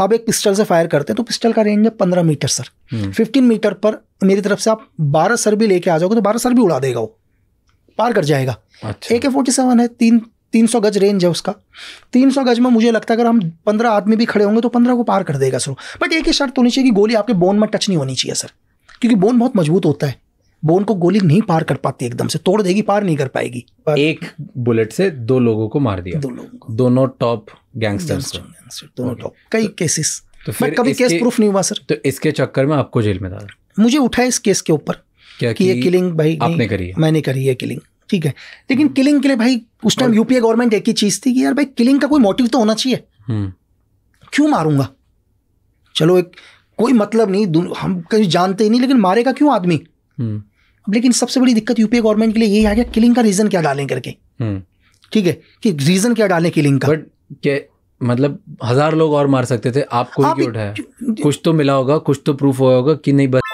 आप एक पिस्टल से फायर करते हैं तो पिस्टल का रेंज है पंद्रह meter sir fifteen hmm. Meter पर मेरी तरफ से आप बारह सर भी लेके आ जाओगे तो बारह सर भी उड़ा देगा वो पार कर जाएगा ए के फोर्टी सेवन है तीन तीन सौ गज रेंज है उसका तीन सौ गज में मुझे लगता है अगर हम पंद्रह आदमी भी खड़े होंगे तो पंद्रह को पार कर देगा सर बट एक ही शर्त होनी चाहिए कि गोली आपके बोन में टच नहीं होनी चाहिए सर क्योंकि बोन बहुत मजबूत होता है बोन को गोली नहीं पार कर पाती एकदम से तोड़ देगी पार नहीं कर पाएगी एक बुलेट से दो लोगों को मार दिया दो लोगों को दोनों टॉप गैंगस्टर्स दोनों टॉप कई केसेस तो, तो फिर कभी केस प्रूफ नहीं हुआ सर तो इसके चक्कर में आपको जेल में डाला मुझे उठा इस केस के ऊपर क्या कि ये किलिंग भाई आपने करी है मैंने करी है किलिंग ठीक है लेकिन किलिंग हम्म। के लिए भाई उस टाइम यूपीए गवर्नमेंट एक ही चीज़ थी कि यार भाई किलिंग का कोई मोटिव तो होना चाहिए हम्म। क्यों मारूंगा चलो एक कोई मतलब नहीं हम कहीं जानते ही नहीं लेकिन मारेगा क्यों आदमी अब लेकिन सबसे बड़ी दिक्कत यूपीए गवर्नमेंट के लिए यही आ गया किलिंग का रीजन क्या डालें करके हम्म। ठीक है कि रीजन क्या डालें किलिंग का बट मतलब हजार लोग और मार सकते थे आपको आप क्यों उठाया कुछ तो मिला होगा कुछ तो प्रूफ हुआ होगा कि नहीं बस